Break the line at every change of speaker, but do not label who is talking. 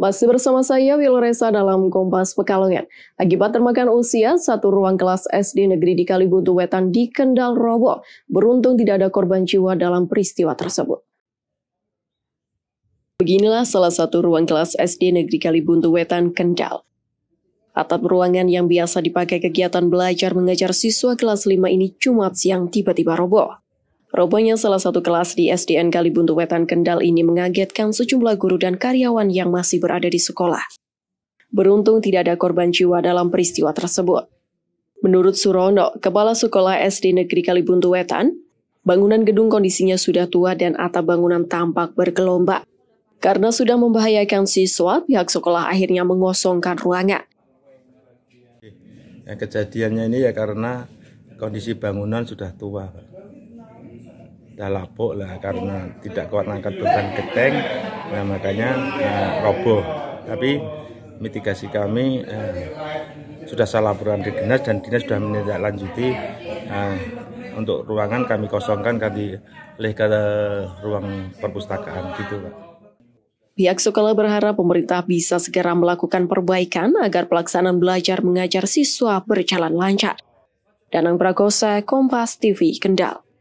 Masih bersama saya Wiloresa dalam Kompas Pekalongan. Akibat termakan usia, satu ruang kelas SD negeri di Kalibuntu Wetan di Kendal roboh. Beruntung tidak ada korban jiwa dalam peristiwa tersebut. Beginilah salah satu ruang kelas SD negeri Kalibuntu Wetan Kendal. Atap ruangan yang biasa dipakai kegiatan belajar mengajar siswa kelas 5 ini Jumat siang tiba-tiba roboh. Robohnya salah satu kelas di SDN Kalibuntu Wetan Kendal ini mengagetkan sejumlah guru dan karyawan yang masih berada di sekolah. Beruntung tidak ada korban jiwa dalam peristiwa tersebut. Menurut Surono, Kepala Sekolah SD Negeri Kalibuntu Wetan, bangunan gedung kondisinya sudah tua dan atap bangunan tampak bergelombang. Karena sudah membahayakan siswa, pihak sekolah akhirnya mengosongkan ruangan.
Ya, kejadiannya ini ya karena kondisi bangunan sudah tua, ya lapuk lah karena tidak kuat angkat beban keteng, nah makanya eh, roboh tapi mitigasi kami eh, sudah saya laporan di dinas dan dinas sudah menindaklanjuti eh, untuk ruangan kami kosongkan kami leh ke ruang perpustakaan gitu Pak.
Pihak sekolah berharap pemerintah bisa segera melakukan perbaikan agar pelaksanaan belajar mengajar siswa berjalan lancar. Danang Prakosa, Kompas TV, Kendal.